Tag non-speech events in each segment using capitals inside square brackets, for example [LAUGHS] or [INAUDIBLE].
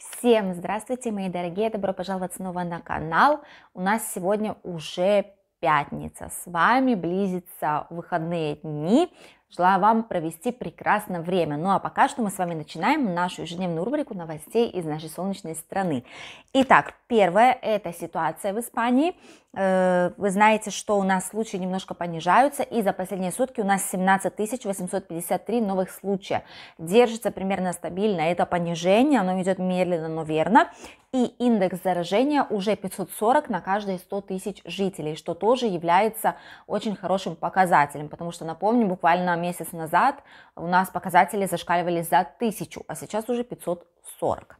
Всем здравствуйте, мои дорогие, добро пожаловать снова на канал. У нас сегодня уже пятница, с вами близятся выходные дни, Желаю вам провести прекрасное время. Ну а пока что мы с вами начинаем нашу ежедневную рубрику новостей из нашей солнечной страны. Итак, первое – это ситуация в Испании. Э, вы знаете, что у нас случаи немножко понижаются, и за последние сутки у нас 17 853 новых случая. Держится примерно стабильно это понижение, оно идет медленно, но верно. И индекс заражения уже 540 на каждые 100 тысяч жителей, что тоже является очень хорошим показателем, потому что, напомню, буквально месяц назад у нас показатели зашкаливали за 1000, а сейчас уже 540.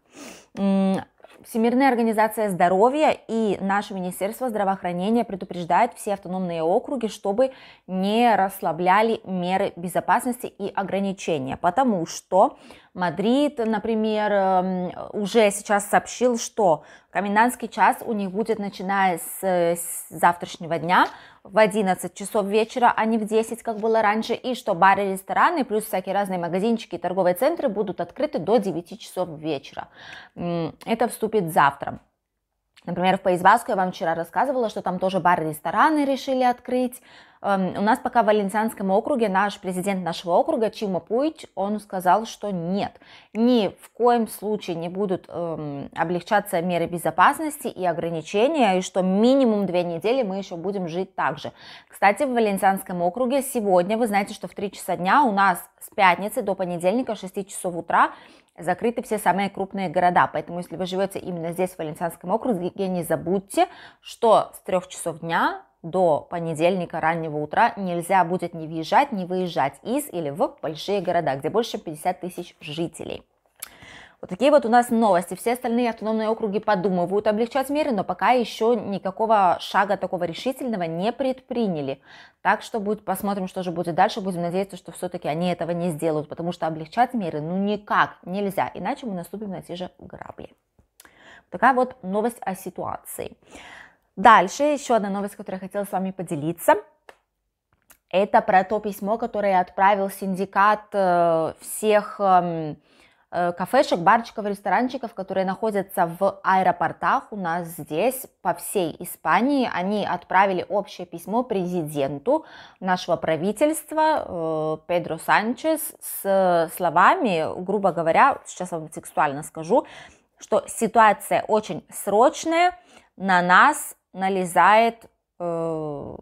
Всемирная организация здоровья и наше Министерство здравоохранения предупреждают все автономные округи, чтобы не расслабляли меры безопасности и ограничения, потому что Мадрид, например, эм, уже сейчас сообщил, что комендантский час у них будет начиная с э, завтрашнего дня, в 11 часов вечера, а не в 10, как было раньше, и что бары, рестораны, плюс всякие разные магазинчики и торговые центры будут открыты до 9 часов вечера. Это вступит завтра. Например, в Пейсбаску я вам вчера рассказывала, что там тоже бары, рестораны решили открыть, Эм, у нас пока в Валенсианском округе наш президент нашего округа Чима Пуич, он сказал, что нет, ни в коем случае не будут эм, облегчаться меры безопасности и ограничения, и что минимум две недели мы еще будем жить так же. Кстати, в Валенсианском округе сегодня, вы знаете, что в 3 часа дня у нас с пятницы до понедельника 6 часов утра закрыты все самые крупные города, поэтому если вы живете именно здесь, в Валенсианском округе, не забудьте, что с 3 часов дня до понедельника раннего утра нельзя будет не въезжать, не выезжать из или в большие города, где больше 50 тысяч жителей. Вот такие вот у нас новости. Все остальные автономные округи подумывают облегчать меры, но пока еще никакого шага такого решительного не предприняли. Так что будет, посмотрим, что же будет дальше. Будем надеяться, что все-таки они этого не сделают, потому что облегчать меры ну никак нельзя, иначе мы наступим на те же грабли. Такая вот новость о ситуации. Дальше еще одна новость, которую я хотела с вами поделиться. Это про то письмо, которое отправил синдикат э, всех эм, э, кафешек, барчиков, ресторанчиков, которые находятся в аэропортах у нас здесь, по всей Испании. Они отправили общее письмо президенту нашего правительства э, Педро Санчес с словами, грубо говоря, сейчас вам текстуально скажу, что ситуация очень срочная, на нас налезает, э,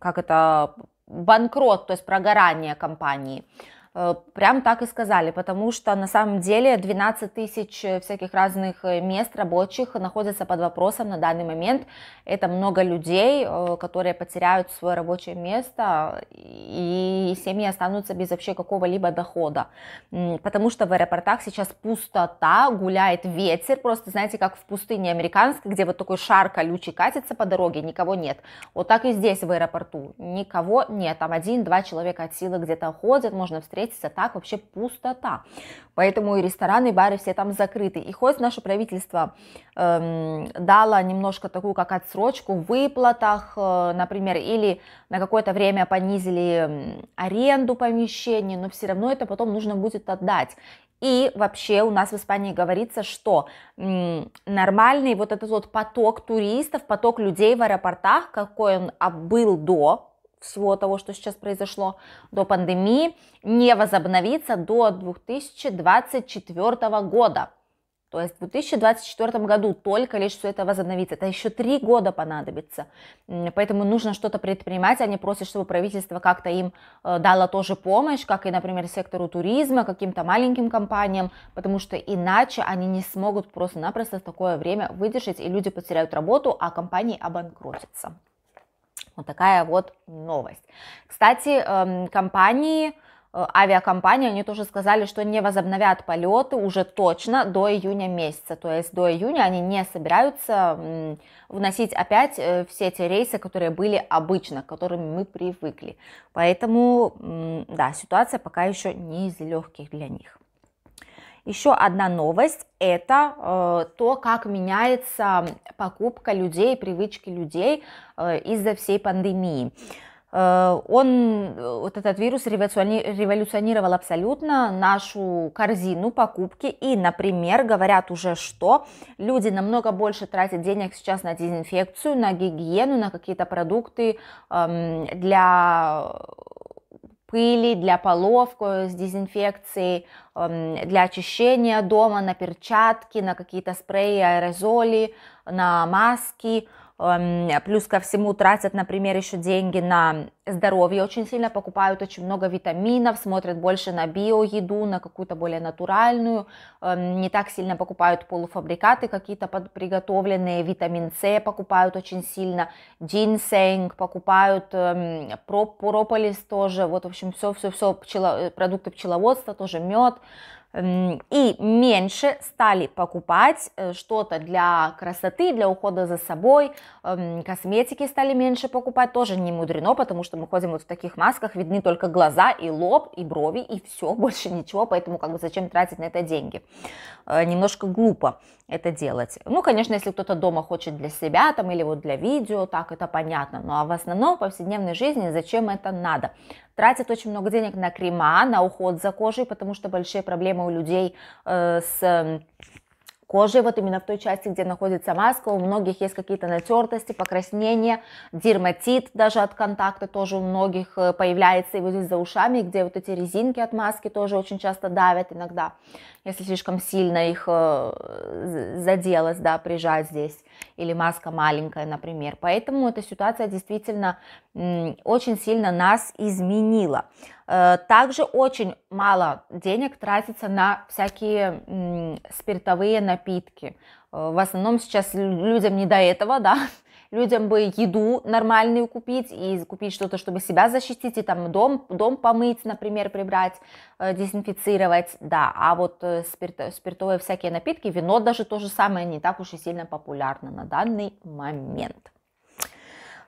как это, банкрот, то есть прогорание компании. Э, прям так и сказали, потому что на самом деле 12 тысяч э, всяких разных э, мест рабочих находятся под вопросом на данный момент. Это много людей, которые потеряют свое рабочее место и семьи останутся без вообще какого-либо дохода. Потому что в аэропортах сейчас пустота, гуляет ветер, просто знаете, как в пустыне американской, где вот такой шар колючий катится по дороге, никого нет. Вот так и здесь в аэропорту никого нет, там один-два человека от силы где-то ходят, можно встретить встретиться так вообще пустота. Поэтому и рестораны, и бары все там закрыты. И хоть наше правительство эм, дало немножко такую как отсрочку в выплатах, э, например, или на какое-то время понизили эм, аренду помещений, но все равно это потом нужно будет отдать. И вообще у нас в Испании говорится, что нормальный вот этот вот поток туристов, поток людей в аэропортах, какой он а, был до всего того, что сейчас произошло до пандемии, не возобновится до 2024 года. То есть в 2024 году только лишь все это возобновится. Это еще три года понадобится. Поэтому нужно что-то предпринимать. Они а просят, чтобы правительство как-то им э, дало тоже помощь, как и, например, сектору туризма, каким-то маленьким компаниям, потому что иначе они не смогут просто-напросто такое время выдержать, и люди потеряют работу, а компании обанкротятся. Вот такая вот новость. Кстати, эм, компании, э, авиакомпании, они тоже сказали, что не возобновят полеты уже точно до июня месяца. То есть до июня они не собираются вносить опять э, все те рейсы, которые были обычно, к которым мы привыкли. Поэтому, да, ситуация пока еще не из легких для них. Еще одна новость – это э, то, как меняется покупка людей, привычки людей э, из-за всей пандемии. Э, он, э, вот этот вирус революционировал абсолютно нашу корзину покупки. И, например, говорят уже, что люди намного больше тратят денег сейчас на дезинфекцию, на гигиену, на какие-то продукты э, для пыли, для полов с дезинфекцией, эм, для очищения дома, на перчатки, на какие-то спреи, аэрозоли, на маски – Эм, плюс ко всему тратят, например, еще деньги на здоровье очень сильно, покупают очень много витаминов, смотрят больше на биоеду, на какую-то более натуральную, эм, не так сильно покупают полуфабрикаты, какие-то приготовленные, витамин С покупают очень сильно, джинсенг покупают, эм, прополис тоже, вот, в общем, все-все-все, э, продукты пчеловодства, тоже мед, и меньше стали покупать э, что-то для красоты, для ухода за собой, косметики стали меньше покупать, тоже не мудрено, потому что мы ходим вот в таких масках, видны только глаза и лоб, и брови, и все, [LAUGHS] больше ничего, поэтому как бы зачем тратить на это деньги? Э, немножко глупо это делать. Ну, конечно, если кто-то дома хочет для себя там или вот для видео, так это понятно, но ну, а в основном в повседневной жизни зачем это надо? тратят очень много денег на крема, на уход за кожей, потому что большие проблемы у людей э, с кожи, вот именно в той части, где находится маска, у многих есть какие-то натертости, покраснения, дерматит даже от контакта тоже у многих э, появляется, и вот здесь за ушами, где вот эти резинки от маски тоже очень часто давят иногда если слишком сильно их э, заделось, да, прижать здесь, или маска маленькая, например. Поэтому эта ситуация действительно очень сильно нас изменила. Э, также очень мало денег тратится на всякие спиртовые напитки. Э, в основном сейчас людям не до этого, да, людям бы еду нормальную купить и купить что-то, чтобы себя защитить, и там дом, дом помыть, например, прибрать, э, дезинфицировать, да, а вот э, спирт, спиртовые всякие напитки, вино даже то же самое не так уж и сильно популярно на данный момент.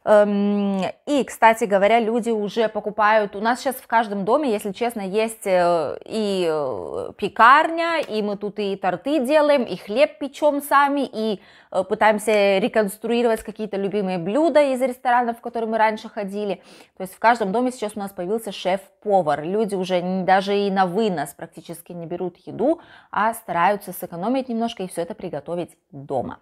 Эм, и, кстати говоря, люди уже покупают. У нас сейчас в каждом доме, если честно, есть э, и э, пекарня, и мы тут и торты делаем, и хлеб печем сами, и э, пытаемся реконструировать какие-то любимые блюда из ресторанов, в которые мы раньше ходили. То есть в каждом доме сейчас у нас появился шеф-повар. Люди уже даже и на вынос практически не берут еду, а стараются сэкономить немножко и все это приготовить дома.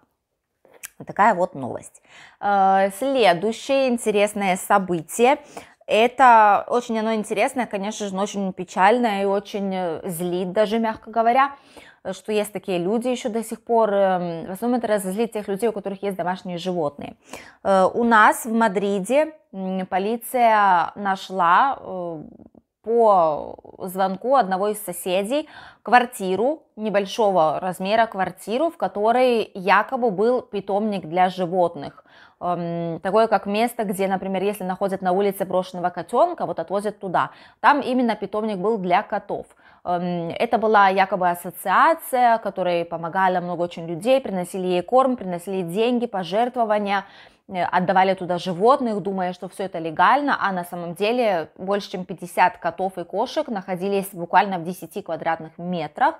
Такая вот новость. Э, следующее интересное событие. Это очень оно интересное, конечно же, но очень печальное и очень э, злит даже, мягко говоря, что есть такие люди еще до сих пор. Эм, в основном это разозлит тех людей, у которых есть домашние животные. Э, у нас в Мадриде полиция нашла по звонку одного из соседей квартиру, небольшого размера квартиру, в которой якобы был питомник для животных. Эм, такое как место, где, например, если находят на улице брошенного котенка, вот отвозят туда. Там именно питомник был для котов. Эм, это была якобы ассоциация, которой помогала много очень людей, приносили ей корм, приносили деньги, пожертвования. Э, отдавали туда животных, думая, что все это легально, а на самом деле больше чем 50 котов и кошек находились буквально в 10 квадратных метрах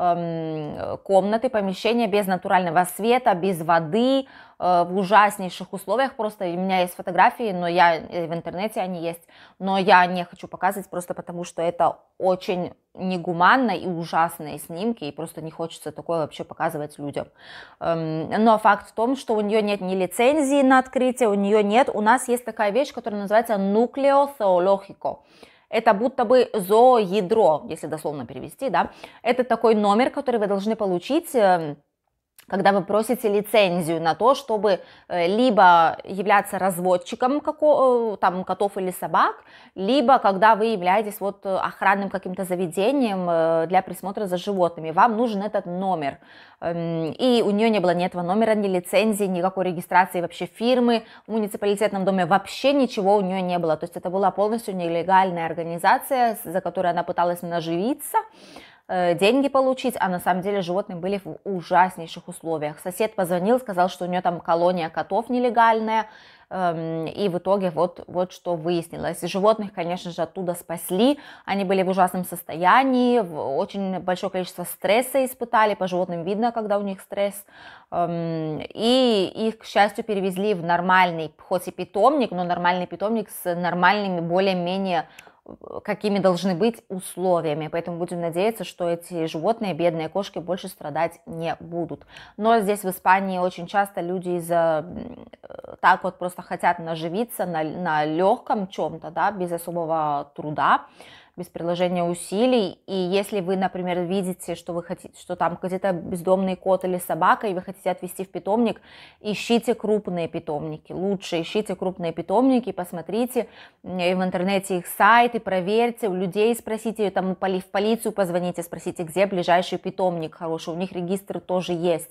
Эм, комнаты, помещения без натурального света, без воды, э, в ужаснейших условиях. Просто у меня есть фотографии, но я э, в интернете они есть, но я не хочу показывать просто потому, что это очень негуманно и ужасные снимки, и просто не хочется такое вообще показывать людям. Эм, но факт в том, что у нее нет ни лицензии на открытие, у нее нет, у нас есть такая вещь, которая называется «нуклео это будто бы ядро, если дословно перевести, да. Это такой номер, который вы должны получить эм, когда вы просите лицензию на то, чтобы э, либо являться разводчиком э, там, котов или собак, либо когда вы являетесь вот э, охранным каким-то заведением для присмотра за животными, вам нужен этот номер. Эм, и у нее не было ни этого номера, ни лицензии, никакой регистрации вообще фирмы в муниципалитетном доме, вообще ничего у нее не было. То есть это была полностью нелегальная организация, за которой она пыталась наживиться. Э, деньги получить, а на самом деле животные были в ужаснейших условиях. Сосед позвонил, сказал, что у нее там колония котов нелегальная, эм, и в итоге вот, вот что выяснилось. Животных, конечно же, оттуда спасли, они были в ужасном состоянии, очень большое количество стресса испытали, по животным видно, когда у них стресс, эм, и их, к счастью, перевезли в нормальный, хоть и питомник, но нормальный питомник с нормальными, более-менее какими должны быть условиями. Поэтому будем надеяться, что эти животные, бедные кошки, больше страдать не будут. Но здесь в Испании очень часто люди из э, так вот просто хотят наживиться на, на легком чем-то, да, без особого труда без приложения усилий. И если вы, например, видите, что вы хотите, что там где-то бездомный кот или собака, и вы хотите отвезти в питомник, ищите крупные питомники. Лучше ищите крупные питомники, посмотрите в интернете их сайты, проверьте, у людей спросите, там в полицию позвоните, спросите, где ближайший питомник хороший. У них регистр тоже есть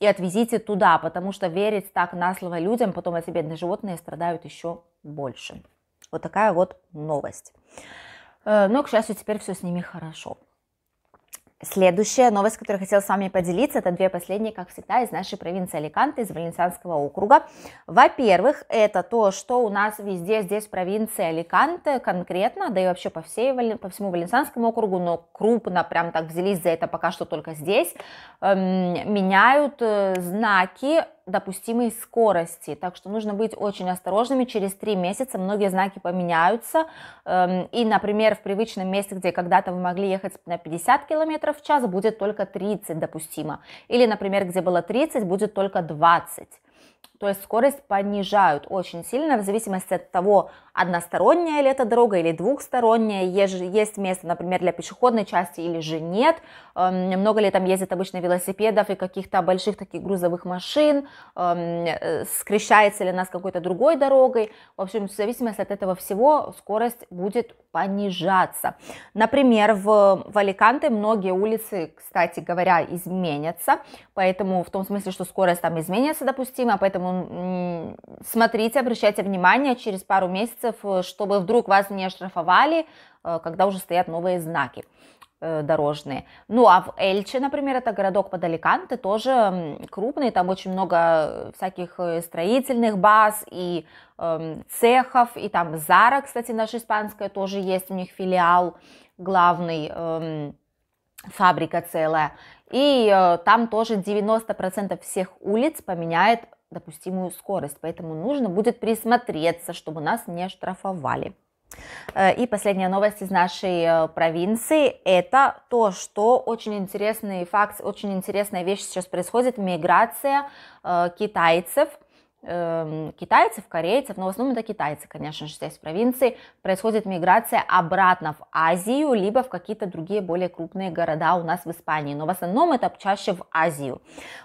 и отвезите туда, потому что верить так на слово людям, потом эти бедные животные страдают еще больше. Вот такая вот новость. Э, но, к счастью, теперь все с ними хорошо. Следующая новость, которую я хотела с вами поделиться, это две последние, как всегда, из нашей провинции Аликанты, из Валенсианского округа. Во-первых, это то, что у нас везде здесь в провинции Аликанты конкретно, да и вообще по, всей, по всему Валенсианскому округу, но крупно прям так взялись за это пока что только здесь, эм, меняют э, знаки допустимой скорости. Так что нужно быть очень осторожными. Через три месяца многие знаки поменяются. Эм, и, например, в привычном месте, где когда-то вы могли ехать на 50 км в час, будет только 30 допустимо. Или, например, где было 30, будет только 20 то есть скорость понижают очень сильно в зависимости от того, односторонняя ли это дорога или двухсторонняя, есть место, например, для пешеходной части или же нет, эм, много ли там ездит обычно велосипедов и каких-то больших таких грузовых машин, эм, э, скрещается ли она с какой-то другой дорогой. В общем, в зависимости от этого всего скорость будет понижаться. Например, в, в Аликанте многие улицы, кстати говоря, изменятся, поэтому в том смысле, что скорость там изменится, допустимо, а поэтому Поэтому смотрите, обращайте внимание через пару месяцев, э, чтобы вдруг вас не оштрафовали, э, когда уже стоят новые знаки э, дорожные. Ну а в Эльче, например, это городок под Аликанте, тоже крупный, там очень много всяких строительных баз и э, цехов, и там Зара, кстати, наша испанская тоже есть, у них филиал главный, э, фабрика целая. И э, там тоже 90% всех улиц поменяет допустимую скорость, поэтому нужно будет присмотреться, чтобы нас не штрафовали. Э, и последняя новость из нашей э, провинции – это то, что очень интересный факт, очень интересная вещь сейчас происходит – миграция э, китайцев – Эм, китайцев, корейцев, но в основном это китайцы, конечно же, здесь в провинции, происходит миграция обратно в Азию, либо в какие-то другие более крупные города у нас в Испании, но в основном это чаще в Азию.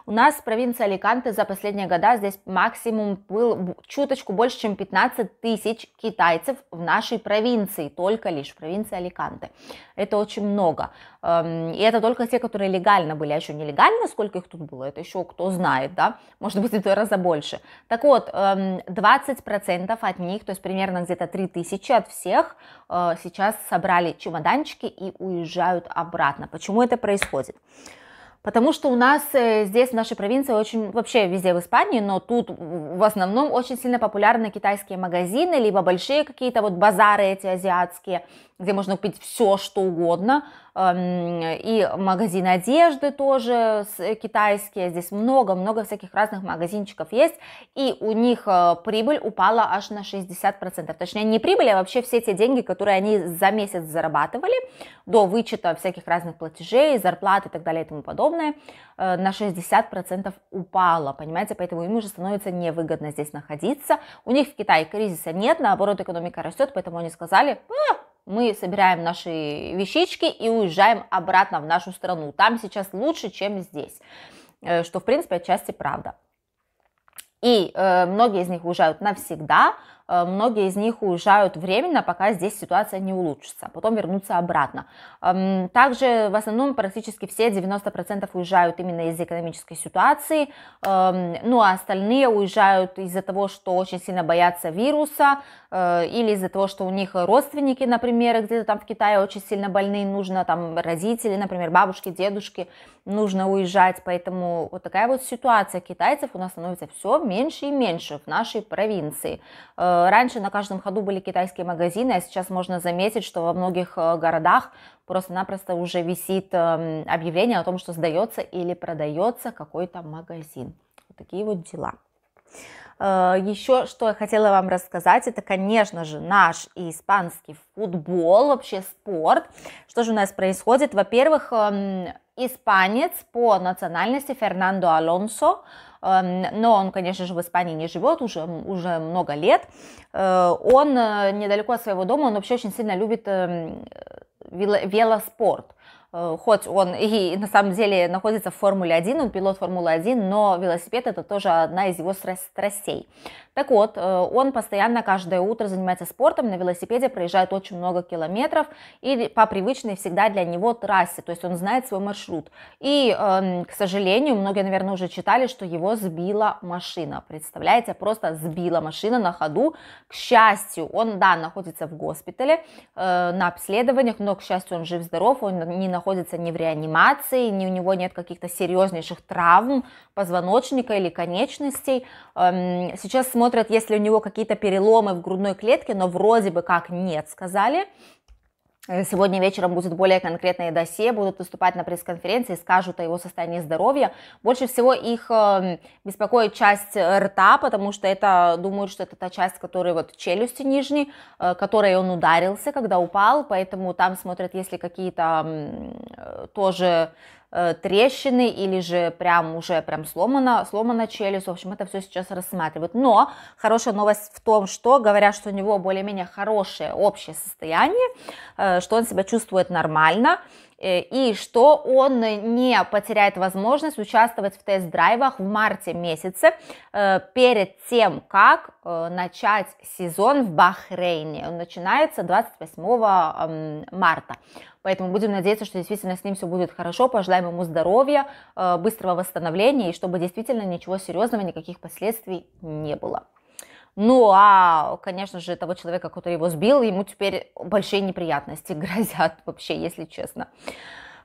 У нас провинция Аликанте за последние года здесь максимум был чуточку больше, чем 15 тысяч китайцев в нашей провинции, только лишь в провинции Аликанте. Это очень много. Эм, и это только те, которые легально были, а еще нелегально, сколько их тут было, это еще кто знает, да, может быть, в два раза больше. Так вот, 20% эм, от них, то есть примерно где-то 3000 от всех, э, сейчас собрали чемоданчики и уезжают обратно. Почему это происходит? Потому что у нас э, здесь, в нашей провинции, очень, вообще везде в Испании, но тут в основном очень сильно популярны китайские магазины, либо большие какие-то вот базары эти азиатские, где можно купить все, что угодно. Эм, и магазин одежды тоже э, китайские, здесь много-много всяких разных магазинчиков есть, и у них э, прибыль упала аж на 60%, точнее не прибыль, а вообще все те деньги, которые они за месяц зарабатывали, до вычета всяких разных платежей, зарплат и так далее и тому подобное, э, на 60% упала, понимаете, поэтому им уже становится невыгодно здесь находиться, у них в Китае кризиса нет, наоборот экономика растет, поэтому они сказали, а, мы собираем наши вещички и уезжаем обратно в нашу страну. Там сейчас лучше, чем здесь, э, что, в принципе, отчасти правда. И э, многие из них уезжают навсегда, Э, многие из них уезжают временно, пока здесь ситуация не улучшится, а потом вернутся обратно. Эм, также в основном практически все 90% уезжают именно из экономической ситуации, эм, ну а остальные уезжают из-за того, что очень сильно боятся вируса э, или из-за того, что у них родственники, например, где-то там в Китае очень сильно больны, нужно там родители, например, бабушки, дедушки, нужно уезжать, поэтому вот такая вот ситуация китайцев у нас становится все меньше и меньше в нашей провинции. Э, Раньше на каждом ходу были китайские магазины, а сейчас можно заметить, что во многих э, городах просто-напросто уже висит эм, объявление о том, что сдается или продается какой-то магазин. Вот такие вот дела. Э, Еще что я хотела вам рассказать, это, конечно же, наш испанский футбол, вообще спорт. Что же у нас происходит? Во-первых, эм, испанец по национальности Фернандо Алонсо, эм, но он, конечно же, в Испании не живет уже, уже много лет. Э, он э, недалеко от своего дома, он вообще очень сильно любит эм, э, велоспорт. Э, хоть он и на самом деле находится в Формуле 1, он пилот Формулы 1, но велосипед это тоже одна из его страстей. Так вот, э, он постоянно каждое утро занимается спортом, на велосипеде проезжает очень много километров и по привычной всегда для него трассе, то есть он знает свой маршрут. И, эм, к сожалению, многие, наверное, уже читали, что его сбила машина. Представляете, просто сбила машина на ходу. К счастью, он, да, находится в госпитале э, на обследованиях, но, к счастью, он жив-здоров, он не на находится не в реанимации, ни у него нет каких-то серьезнейших травм позвоночника или конечностей. Эм, сейчас смотрят, есть ли у него какие-то переломы в грудной клетке, но вроде бы как нет, сказали. Э, сегодня вечером будет более конкретное досье, будут выступать на пресс-конференции, скажут о его состоянии здоровья. Больше всего их эм, беспокоит часть э, рта, потому что это, думают, что это та часть, которая вот челюсти нижней, э, которой он ударился, когда упал, поэтому там смотрят, если какие-то тоже э, трещины или же прям уже прям сломана, сломана челюсть. В общем, это все сейчас рассматривают. Но хорошая новость в том, что говорят, что у него более-менее хорошее общее состояние, э, что он себя чувствует нормально, Э, и что он не потеряет возможность участвовать в тест-драйвах в марте месяце э, перед тем, как э, начать сезон в Бахрейне. Он начинается 28 марта. Поэтому будем надеяться, что действительно с ним все будет хорошо. Пожелаем ему здоровья, быстрого восстановления и чтобы действительно ничего серьезного, никаких последствий не было. Ну, а, конечно же, того человека, который его сбил, ему теперь большие неприятности [LAUGHS] грозят вообще, если честно.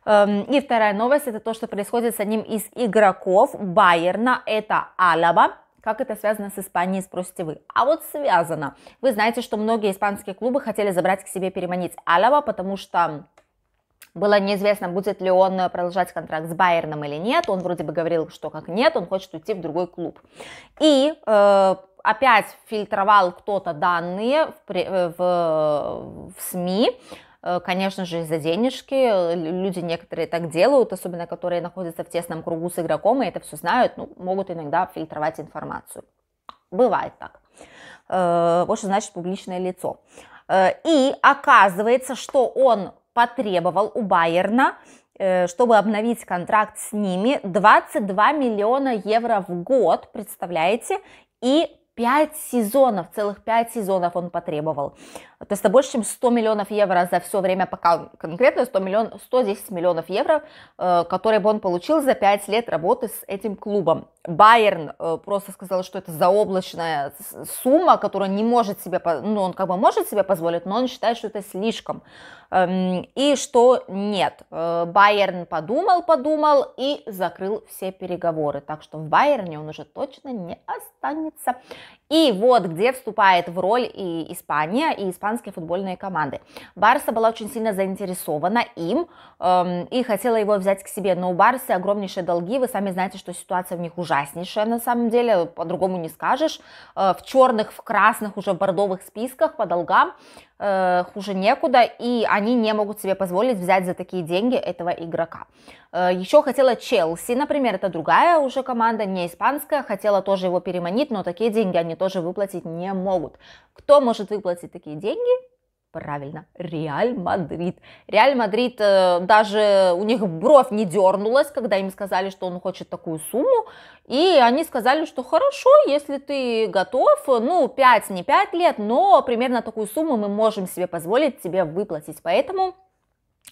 Эм, и вторая новость, это то, что происходит с одним из игроков Байерна, это Алаба. Как это связано с Испанией, спросите вы. А вот связано. Вы знаете, что многие испанские клубы хотели забрать к себе, переманить Алаба, потому что было неизвестно, будет ли он продолжать контракт с Байерном или нет. Он вроде бы говорил, что как нет, он хочет уйти в другой клуб. И э, опять фильтровал кто-то данные в, э, в, в СМИ, э, конечно же, из-за денежки. Люди некоторые так делают, особенно которые находятся в тесном кругу с игроком и это все знают, ну, могут иногда фильтровать информацию. Бывает так. Э, вот что значит публичное лицо. И оказывается, что он потребовал у Байерна, чтобы обновить контракт с ними, 22 миллиона евро в год, представляете, и 5 сезонов, целых 5 сезонов он потребовал. То есть это больше, чем 100 миллионов евро за все время, пока конкретно 100 миллион, 110 миллионов евро, э, которые бы он получил за 5 лет работы с этим клубом. Байерн э, просто сказал, что это заоблачная сумма, которую не может себе, ну, он как бы может себе позволить, но он считает, что это слишком. Эм, и что нет. Э, Байерн подумал, подумал и закрыл все переговоры. Так что в Байерне он уже точно не останется. И вот где вступает в роль и Испания, и испанские футбольные команды. Барса была очень сильно заинтересована им эм, и хотела его взять к себе, но у Барсы огромнейшие долги, вы сами знаете, что ситуация в них ужасная ужаснейшая на самом деле, по-другому не скажешь. Э, в черных, в красных, уже в бордовых списках по долгам э, хуже некуда, и они не могут себе позволить взять за такие деньги этого игрока. Э, Еще хотела Челси, например, это другая уже команда, не испанская, хотела тоже его переманить, но такие деньги они тоже выплатить не могут. Кто может выплатить такие деньги? Правильно, Реаль Мадрид. Реаль Мадрид, э, даже у них бровь не дернулась, когда им сказали, что он хочет такую сумму. И они сказали, что хорошо, если ты готов, ну, 5, не 5 лет, но примерно такую сумму мы можем себе позволить тебе выплатить. Поэтому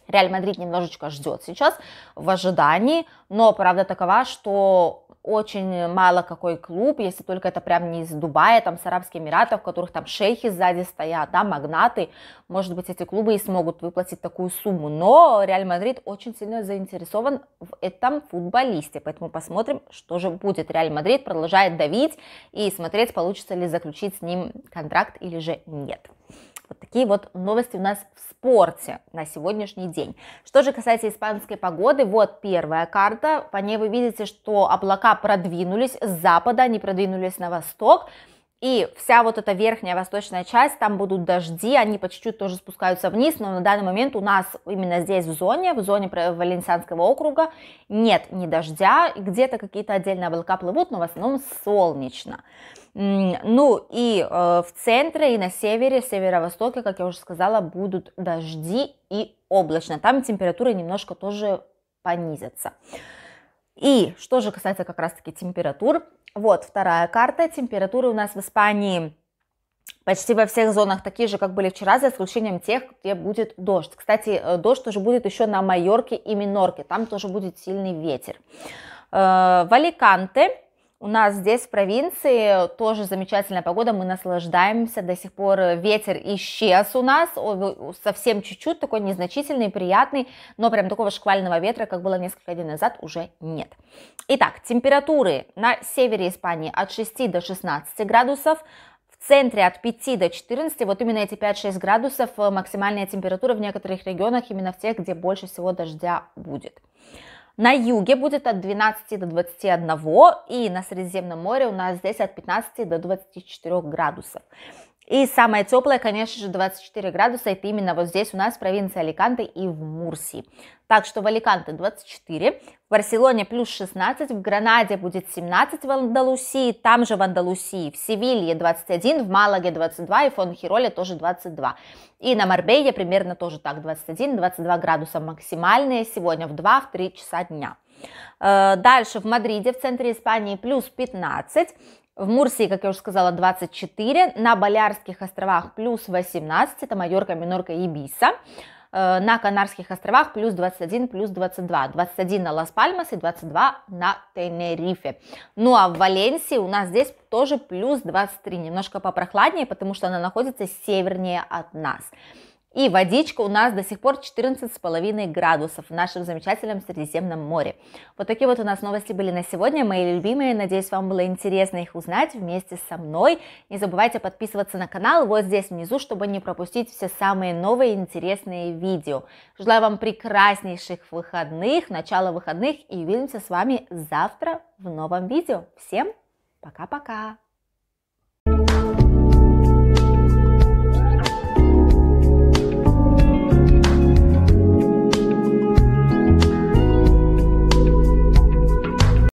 Реаль Мадрид немножечко ждет сейчас в ожидании, но правда такова, что очень мало какой клуб, если только это прям не из Дубая, там с Арабских Эмиратов, в которых там шейхи сзади стоят, да, магнаты, может быть, эти клубы и смогут выплатить такую сумму, но Реаль Мадрид очень сильно заинтересован в этом футболисте, поэтому посмотрим, что же будет. Реаль Мадрид продолжает давить и смотреть, получится ли заключить с ним контракт или же нет. Вот такие вот новости у нас в спорте на сегодняшний день. Что же касается испанской погоды, вот первая карта. По ней вы видите, что облака продвинулись с запада, они продвинулись на восток, и вся вот эта верхняя восточная часть, там будут дожди, они по чуть-чуть тоже спускаются вниз, но на данный момент у нас именно здесь в зоне, в зоне Валенсианского округа, нет ни дождя, где-то какие-то отдельные облака плывут, но в основном солнечно. Ну и э, в центре и на севере, северо-востоке, как я уже сказала, будут дожди и облачно. Там температура немножко тоже понизится. И что же касается как раз-таки температур, вот вторая карта, температуры у нас в Испании почти во всех зонах такие же, как были вчера, за исключением тех, где будет дождь. Кстати, э, дождь тоже будет еще на Майорке и Минорке, там тоже будет сильный ветер. Э, в Аликанте у нас здесь, в провинции, тоже замечательная погода, мы наслаждаемся, до сих пор ветер исчез у нас, совсем чуть-чуть, такой незначительный, приятный, но прям такого шквального ветра, как было несколько дней назад, уже нет. Итак, температуры на севере Испании от 6 до 16 градусов, в центре от 5 до 14, вот именно эти 5-6 градусов э, максимальная температура в некоторых регионах, именно в тех, где больше всего дождя будет. На юге будет от 12 до 21, и на Средиземном море у нас здесь от 15 до 24 градусов. И самое теплое, конечно же, 24 градуса. Это именно вот здесь у нас, в провинции Аликанте и в Мурсии. Так что в Аликанте 24, в Барселоне плюс 16, в Гранаде будет 17 в Андалусии, там же в Андалусии, в Севилье 21, в Малаге 22 и в Фонхироле тоже 22. И на Марбее примерно тоже так, 21-22 градуса максимальные сегодня в 2-3 часа дня. Э, дальше в Мадриде, в центре Испании, плюс 15, в Мурсии, как я уже сказала, 24, на Балярских островах плюс 18, это Майорка, Минорка и Ibiza, э, на Канарских островах плюс 21, плюс 22, 21 на Лас-Пальмас и 22 на Тенерифе. Ну а в Валенсии у нас здесь тоже плюс 23, немножко попрохладнее, потому что она находится севернее от нас. И водичка у нас до сих пор 14,5 градусов в нашем замечательном Средиземном море. Вот такие вот у нас новости были на сегодня, мои любимые. Надеюсь, вам было интересно их узнать вместе со мной. Не забывайте подписываться на канал вот здесь внизу, чтобы не пропустить все самые новые интересные видео. Желаю вам прекраснейших выходных, начала выходных и увидимся с вами завтра в новом видео. Всем пока-пока!